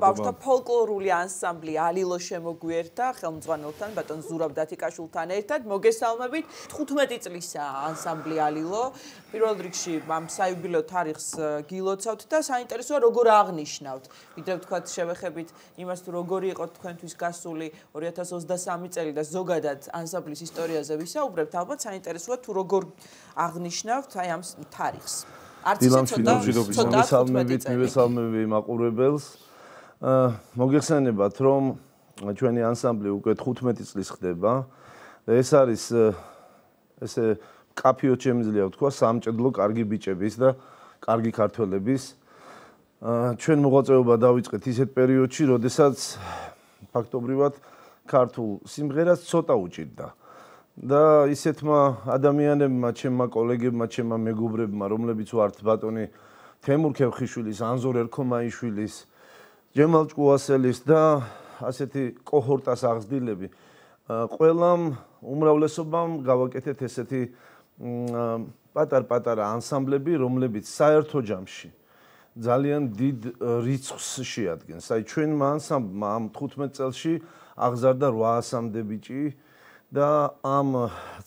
ბავშვთა ფოლკლორული ანსამბლი ალილო შემოგვიერთა ხელმძღვანელთან ბატონ ზურაბ დათიკაშვილთან ერთად მოგესალმებით 15 წლისაა ანსამბლი ალილო პირველ რიგში ამ საიუბილეო თარიღს გილოცავთ და საინტერესოა როგორ აღნიშნავთ ვიდრე ვთქვათ შევეხებით იმას თუ როგორი იყო თქვენთვის გასული 2023 წელი და ზოგადად ანსამბლის ისტორიაზე ვისაუბრებთ ალბათ საინტერესოა თუ როგორ აღნიშნავთ აი ამ თარიღს არც ისე ცოტა ცოტა მოგესალმებით მოგესალმები მაყურებელს მოგეხსენებათ, რომ ჩვენი ანსამბლი უკვე 15 წლის ხდება. ეს არის ესე კაფეო შემიძლია ვთქვა სამჭედლო კარგი ბიჭების და კარგი ქართველების ჩვენ მოღვაწეობა დაიწყეთ ისეთ პერიოდში, როდესაც ფაქტობრივად ქართულ სიმღერას ცოტა უჭირდა. და ისეთმა ადამიანებმა, ჩემმა კოლეგებმა, ჩემმა მეგობრებმა, რომლებიც ვართ ბატონი თემურ ქევხიშვილის, ანზორ ერქომაიშვილის, აა ჯემალ ჭუასელის და ასეთი კოჰორტას აღზრდილები ყველამ უმრავლესობამ გავაკეთეთ ესეთი პატარ-პატარა ანსამბლები, რომლებიც საერთო ჯამში ძალიან დიდ რიცხვს შეადგენს. აი ჩვენმა ანსამბლმა ამ 15 წელში აღზარდა 800-მდე ბიჭი და ამ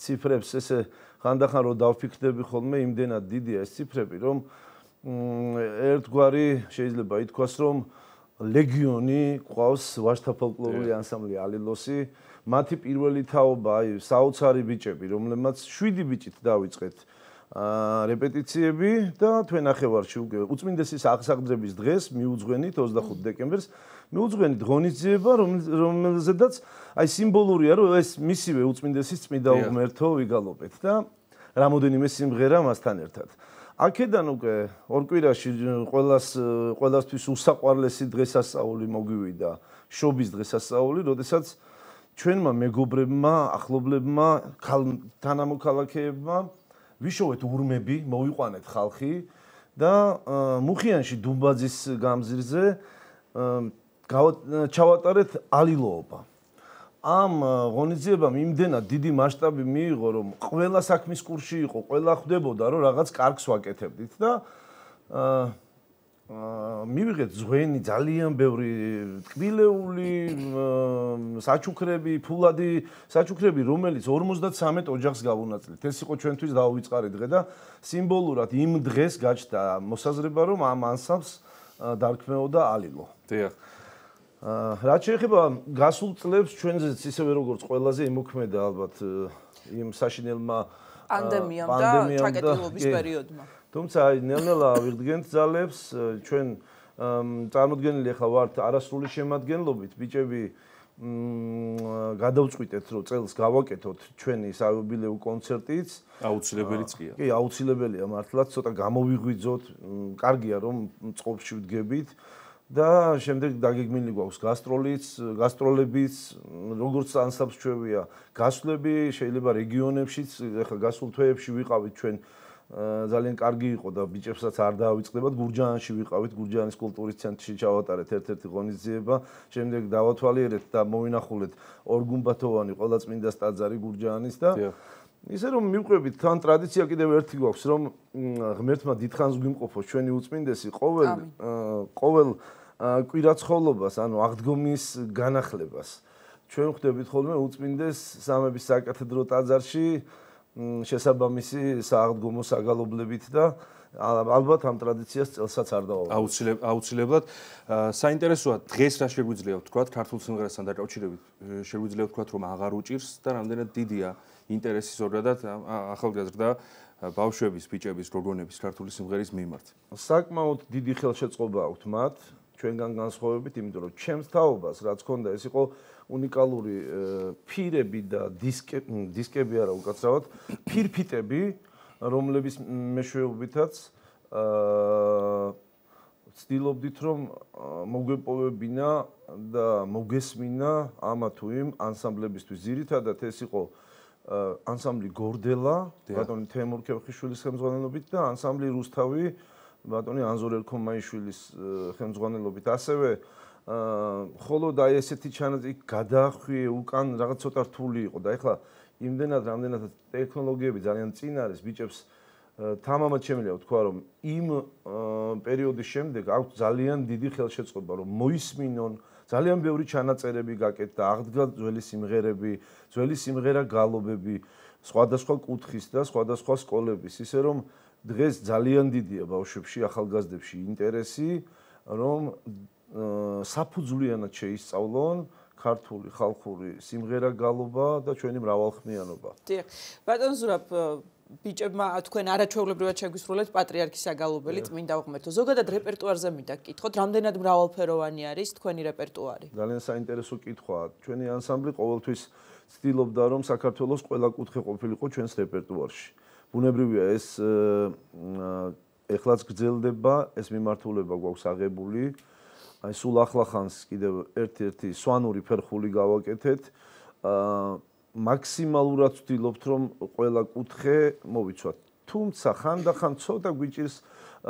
ციფრებს ესე ხანდახან რო დავფიქრდები ხოლმე, იმდენად დიდია ეს ციფრები, რომ ერთგვარი შეიძლება ითქვას, რომ ლეგიონი ყავს ვაშთა ფოლკლორული ანსამბლი ალილოსი მათი პირველი თაობა აი საოცარი ბიჭები რომლებმაც 7 ბიჭით დაიწყეთ აა რეპეტიციები და თქვენ ახევარში უკვე უწმინდესის აღსაგზრების დღეს მიუძღვენით 25 დეკემბერს მიუძღვენით ღონისძიება რომელზედაც აი სიმბოლურია რომ ეს მისივე უწმინდესის წმიდა უღმერთო ვიგალობეთ და რამოდენიმე სიმღერა მასთან ერთად. აქედან უკვე ორ კვირაში ყოველას ყოველასთვის უსაყვარლესი დღესასწაული მოგივიდა შობის დღესასწაული როდესაც ჩვენმა მეგობრებმა ახლობლებმა თანამოქალაქეებმა ვიშოვეთ ურმები მოვიყვანეთ ხალხი და მუხიანში დუმბაძის გამზირზე ჩავატარეთ ალილოობა ამ ღონისძიებამ იმდენად დიდი მასშტაბი მიიღო, რომ ყველა საქმის კურში იყო, ყველა ხვდებოდა, რომ რაღაც კარგს ვაკეთებდით და აა მივიღეთ ზღვენი ძალიან ბევრი ტკბილეული საჩუქრები, ფულადი საჩუქრები, რომელიც 53 ოჯახს გავუნაწილეთ. ეს იყო ჩვენთვის დაუვიწყარი დღე და სიმბოლურად იმ დღეს გაჩნდა მოსაზრება, რომ ამ ანსამს დარქმეოდა ალილო. დიახ. რაც შეიძლება გასულ წლებს ჩვენზეც ისევე როგორც ყველაზე იმოქმედა ალბათ იმ საშინელმა პანდემიამ და ჩაკეტილობის პერიოდმა. თუმცა აი ნელ-ნელა ავირდგენთ ძალებს ჩვენ წარმოდგენილი ახლა ვართ არასრული შემადგენლობით ბიჭები მ გადავწყვიტეთ რომ წელს გავაკეთოთ ჩვენი საუბილეო კონცერტიც. აუცილებელიც კი არის. კი, აუცილებელია მართლაც, ცოტა გამოვიღვიძოთ. კარგია რომ წყობში ვდგებით. და შემდეგ დაგეგმილი გვაქვს გასტროლიც, გასტროლებიც, როგორც ანსაბს ჩვევია, გასვლები შეიძლება რეგიონებშიც, ახლა გასულ თვეებში ვიყავით ჩვენ ძალიან კარგი იყო და ბიჭებსაც არ დაავიწყდებათ გურჯაანში ვიყავით, გურჯაანის კულტურის ცენტრში ჩავატარეთ ერთ-ერთი ღონისძიება, შემდეგ დავათვალიერეთ და მოვინახულეთ ორგუმბათოვანი ყველა წმინდა სტაძარი გურჯაანის და ისე რომ მივყვებით თან ტრადიცია კიდევ ერთი გვაქვს რომ ღმერთმა დიდხანს გვიმყოფოს ჩვენი უწმინდესი ყოველ ყოველ კვირაცხოვლობას, ანუ აღდგომის განახლებას. ჩვენ ხვდებით ხოლმე უწმინდეს სამების საკათედრო ტაძარში შესაბამისი სააღდგომო საგალობლებით და ალბათ ამ ტრადიციას წელსაც არ დავალოთ. აუცილებლად აუცილებლად საინტერესოა დღეს რა შეგვიძლია ვთქვა ქართულ სიმღერასთან დაკავშირებით შეგვიძლია ვთქვა რომ აღარ უჭირს და რამდენად დიდია ინტერესი ზოგადად ახალგაზრდა ბავშვების ბიჭების გოგონების ქართული სიმღერის მიმართ. საკმაოდ დიდი ხელშეწყობა აქვს მათ ჩვენგან განსხვავებით, იმიტომ რომ ჩემს თაობას რაც ქონდა, ეს იყო უნიკალური ფირები და დისკები, დისკები არა უკაცრავად, ფირფიტები, რომლების მეშვეობითაც აა ვცდილობდით რომ მოგვეპოვებინა და მოგესმინა ამა თუ იმ ანსამბლებისთვის. ძირითადად ეს იყო ანსამბლი გორდელა, ბატონი თემურ ქეხიშვილის ხელმძღვანელობით და ანსამბლი რუსთავი ბატონი ანზორ ელქომაიშვილის э, ხელმძღვანელობით ასევე э, ხოლო და ესეთი ჩანაწერი გადაახვიე უკან რაღაც ცოტა რთული იყო და ეხლა იმდენად რამდენად ტექნოლოგიები ძალიან წინ არის ბიჭებს э, თამამად შეიძლება ვთქვა რომ იმ პერიოდის შემდეგ აქვს ძალიან დიდი ხელშეწყობა რომ მოისმინონ ძალიან ბევრი ჩანაწერები გაკეთდა აღდგა ძველი სიმღერები ძველი სიმღერა გალობები სხვადასხვა კუთხის და სხვადასხვა სკოლების ისე რომ აა დღეს ძალიან დიდია ბავშვებში, ახალგაზრდებში ინტერესი, რომ საფუძვლიანად შეისწავლონ ქართული ხალხური სიმღერა გალობა და ჩვენი მრავალხმიანობა. დიახ. ბატონ ზურაბ ბიჭებმა თქვენ არაჩვეულებრივად შეგვისრულეთ პატრიარქის საგალობელი წმინდა უღმეთო. ზოგადად რეპერტუარზე მითხა კითხოთ, რამდენად მრავალფეროვანი არის თქვენი რეპერტუარი? ძალიან საინტერესო კითხვაა. ჩვენი ანსამბლი ყოველთვის ცდილობდა რომ საქართველოს ყველა კუთხე ყოფილიყო ჩვენს რეპერტუარში. აა ბუნებრივია ეს ეხლაც გძელდება ეს მიმართულება გვაქვს აღებული აი სულ ახლახანს კიდევ ერთ-ერთი სვანური ფერხული გავაკეთეთ აა მაქსიმალურად ვთილობთ რომ ყველა კუთხე მოვიცვათ თუმცა ხანდახან ცოტა გვიჭირს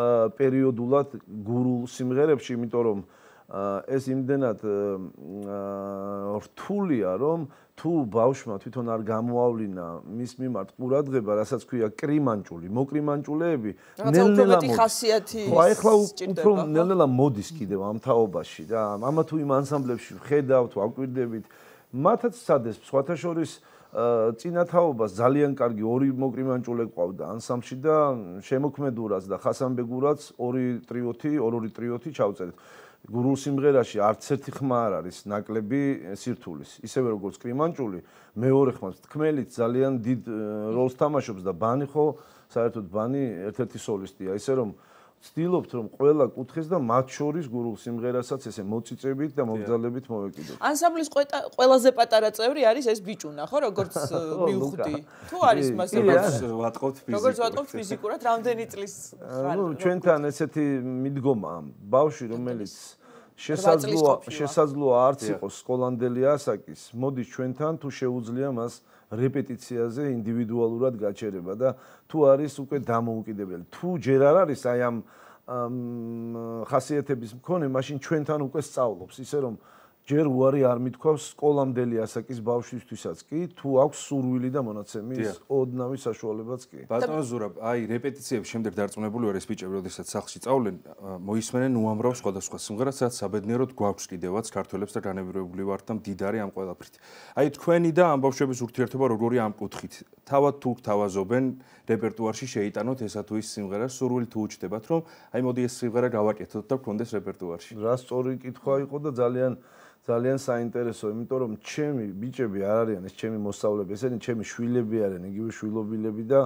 აა პერიოდულად გურულ სიმღერებში იმიტომ რომ აა ეს იმდენად რთულია, რომ თუ ბავშვმა თვითონ არ გამოავლინა მის მიმართ ყურადღება, რასაც ქვია კრიმანჭული, მოკრიმანჭულეები, ნელ-ნელა ხო ახლა უფრო ნელ-ნელა მოდის კიდევ ამ თაობაში და ამა თუ იმ ანსამბლებში ხედავთ, აკვირდებით, მათაც სადეს სხვათა შორის ცინათაობას ძალიან კარგი ორი მოკრიმანჭულე ყავდა ანსამში და შემოქმედურაც და ხასანბეგურაც ორი ტრიოთი, ორ-ორი ტრიოთი ჩავწერეთ. გურულ სიმღერაში არცერთი ხმა არ არის ნაკლები სირთულის. ისევე როგორც კრიმანჭული, მეორე ხმას თქმელიც ძალიან დიდ როლს თამაშობს და ბანი ხო საერთოდ ბანი ერთ-ერთი სოლისტია, ისე რომ ვცდილობთ რომ ყველა კუთხეს და მათ შორის გურულ სიმღერასაც ესე მოციწებით და მოგძალებით მოეკიდოთ. ანსამბლის ყველაზე პატარა წევრი არის ეს ბიჭუნა, ხო, როგორც მივხვდი. თუ არის მასე როგორც ვატყობთ ფიზიკურად. როგორც ვატყობთ ფიზიკურად, რამდენი წლის ხარ? ნუ ჩვენთან ესეთი მიდგომაა, ბავში რომელიც შესაძლოა შესაძლოა არც იყოს სკოლანდელი ასაკის მოდი ჩვენთან თუ შეუძლია მას რეპეტიციაზე ინდივიდუალურად გაჩერება და თუ არის უკვე დამოუკიდებელი თუ ჯერ არ არის აი ამ hm, ხასიათების მქონე მაშინ ჩვენთან უკვე სწავლობს ისე რომ ჯერ უარი არ მithქვავს სკოლამდელი ასაკის ბავშვისთვისაც კი თუ აქვს სურვილი და მონაცემი ის ოდნავი საშუალებაც კი ბატონო ზურაბ აი რეპეტიციები შემდეგ დარწმუნებული ვარ ეს ბიჭები როდესაც სახლში წავლენ მოისმენენ უამრავ სხვადასხვა სიმღერას რაც საბედნიეროდ გვაქვს კიდევაც ქართველებს და განებირებული ვართ და მდიდარი ამ ყველაფრით აი თქვენი და ამ ბავშვების ურთიერთობა როგორი ამ კუთხით თავად თუ თავაზობენ რეპერტუარში შეიტანოთ ესა თუ ის სიმღერა სურვილი თუ უჩდებათ რომ აი მოდი ეს სიმღერა გავაკეთოთ და გქონდეს რეპერტუარში რა სწორი კითხვა იყო და ძალიან ძალიან საინტერესო, იმიტომ რომ ჩემი ბიჭები არ არიან ეს ჩემი მოსავლები, ესენი ჩემი შვილები არიან, იგივე შვილობილები და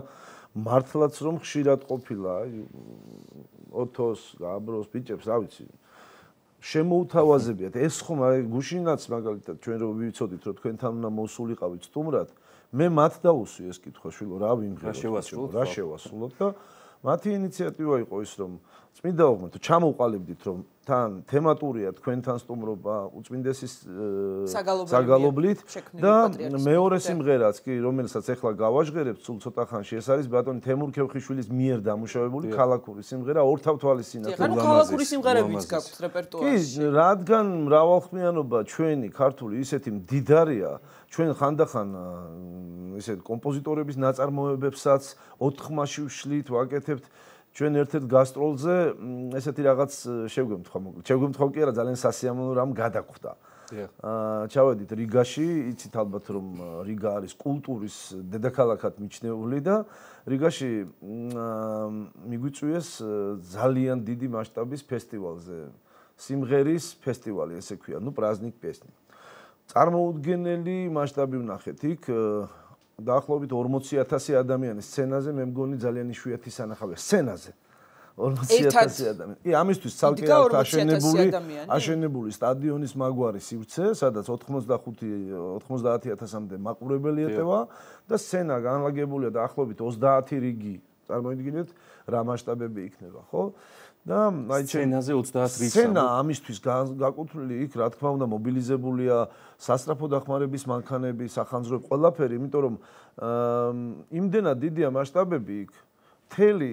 მართლაც რომ ხშირად ყოფილა ოთოს, აბროს ბიჭებს, რა ვიცი. შემოუთავაზებიათ. ეს ხომ აი გუშინაც მაგალითად ჩვენ რო ვივიცოდით, რომ თქვენთან უნდა მოსულიყავით სტუმრად, მე მათ დაუსვი ეს კითხვა, შვილო, რა ვიმღერო, რა შევასრულოთ და მათი ინიციატივა იყო ის რომ წმინდა აღმოთ ჩამოყალიბდით რომ თან თემატურია თქვენთან სტუმრობა უწმინდესის საგალობლით და მეორე სიმღერაც კი რომელსაც ახლა გავაჟღერებთ სულ ცოტა ხანში ეს არის ბატონ თემურ ქევხიშვილის მიერ დამუშავებული ქალაქური სიმღერა ორთავთვალის სინათლე ანუ ქალაქური სიმღერებიც გაქვთ რეპერტუარში კი რადგან მრავალხმიანობა ჩვენი ქართული ისეთი მდიდარია ჩვენ ხანდახან ისეთ კომპოზიტორების ნაწარმოებებსაც ოთხმაში ვშლით ვაკეთებთ ჩვენ ერთ-ერთ გასტროლზე ესეთი რაღაც შეგვემთხვა მოკლედ. შეგვემთხვა კი არა ძალიან სასიამოვნო რამ გადაგხვდა. აა ჩავედით რიგაში, იცით ალბათ რომ რიგა არის კულტურის დედაქალაქად მიჩნეული და რიგაში მიგვიწვიეს ძალიან დიდი მასშტაბის ფესტივალზე. სიმღერის ფესტივალი ესე ქვია, ну праздник песни. წარმოუდგენელი მასშტაბი ვნახეთ იქ დაახლოებით 40000 ადამიანის სცენაზე მე მგონი ძალიან ისუათი სანახავია სცენაზე 40000 ადამიანი. კი, ამისთვის ცალკეა აშენებული აშენებული სტადიონის მაგვარი სივრცე, სადაც 85 90000-მდე მაყურებელი ეტევა და სცენა განლაგებულია დაახლოებით 30 რიგი. წარმოიდგინეთ რა მასშტაბები იქნება, ხო? და აი სცენაზე 30 რიცხვი. სცენა ამისთვის გაკუთვნილი იქ რა თქმა უნდა მობილიზებულია სასტრაფო დახმარების მანქანები, სახანძრო ყველაფერი, იმიტომ რომ იმდენად დიდია მასშტაბები იქ. მთელი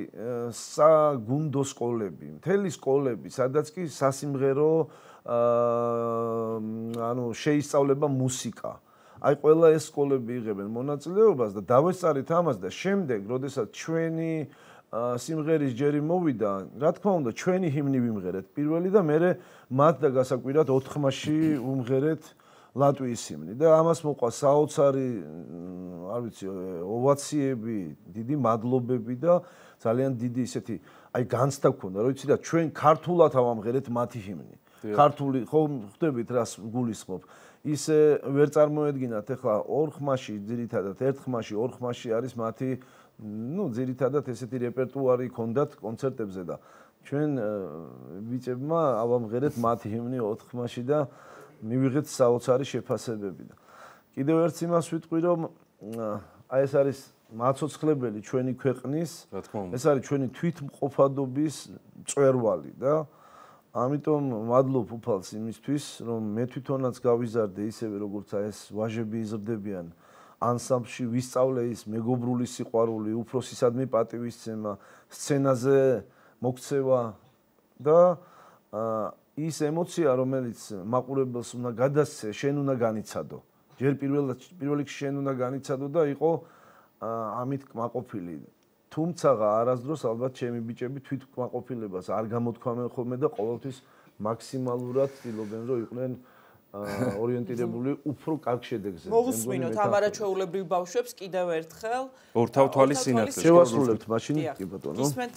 საგუნდო სკოლები, მთელი სკოლები, სადაც კი სასიმღერო ანუ შეისწავლება მუსიკა. აი ყველა ეს სკოლები იღებენ მონაწილეობას და დავესწარით ამას და შემდეგ, როდესაც ჩვენი აა სიმღერის ჯერი მოვიდა, რა თქმა უნდა, ჩვენი ჰიმნი ვიმღერეთ პირველი და მე მათ და გასაკვირად 4-ში ვუმღერეთ ლატვიის ჰიმნი და ამას მოყვა საოცარი, არ ვიცი, ოვაციები, დიდი მადლობები და ძალიან დიდი ისეთი, აი განცდა გქონდა, რომ იცი და ჩვენ ქართულად ავამღერეთ მათი ჰიმნი. ქართული, ხო, ხვდებით რას გულისხმობ. ისე ვერ წარმოედგინათ ახლა ორ ხმაში ძირითადად ერთ ხმაში ორ ხმაში არის მათი ну, ძირითადად ესეთი რეპერტუარი ქონდათ კონცერტებზე და ჩვენ э, ვიწებმა ავამღერეთ მათი ჰიმნი 4-ში და მივიღეთ საოცარი შეფასებები და კიდევ ერთ იმას ვიტყვი რომ hm, აი ეს არის მაცოცხლებელი ჩვენი ქვეყნის ეს არის ჩვენი თვითმყოფადობის წვერვალი და ამიტომ მადლობ უფალს იმისთვის რომ მე თვითონაც გავიზარდე ისევე როგორც აი ეს ვაჟები იზრდებიან ანსამში ვისწავლე ის მეგობრული სიყვარული, უფროსისადმი პატივისცემა, სცენაზე მოქცევა და ის ემოცია, რომელიც მაყურებელს უნდა გადასცე, შენ უნდა განიცადო. ჯერ პირველად პირველ რიგში შენ უნდა განიცადო და იყო ამით კმაყოფილი. თუმცა არასდროს ალბათ ჩემი ბიჭები თვით კმაყოფილებას არ გამოთქვამენ ხოლმე და ყოველთვის მაქსიმალურად ცდილობენ, რომ იყვნენ ორიენტირებული უფრო კარგ შედეგზე. მოგუსმინოთ ამარა ჩეულებრივ ბავშვებს კიდევ ერთხელ. ორთავთვალის სინათლე. შევასრულებთ მაშინ კი ბატონო. გისმენთ.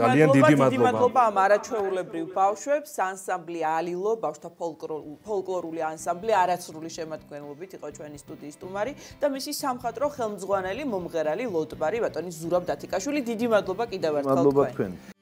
ძალიან დიდი მადლობა მადლობა ამ არაჩვეულებრივ ბავშვებს ანსამბლი ალილო ბავშვთა ფოლკლორული ანსამბლი არაცრული შემოქმედებით იყო ჩვენი სტუდიის სტუმარი და მისი სამხატრო ხელმძღვანელი მომღერალი ლოტბარი ბატონი ზურაბ დათიკაშვილი დიდი მადლობა კიდევ ერთხელ თქვენ მადლობა თქვენ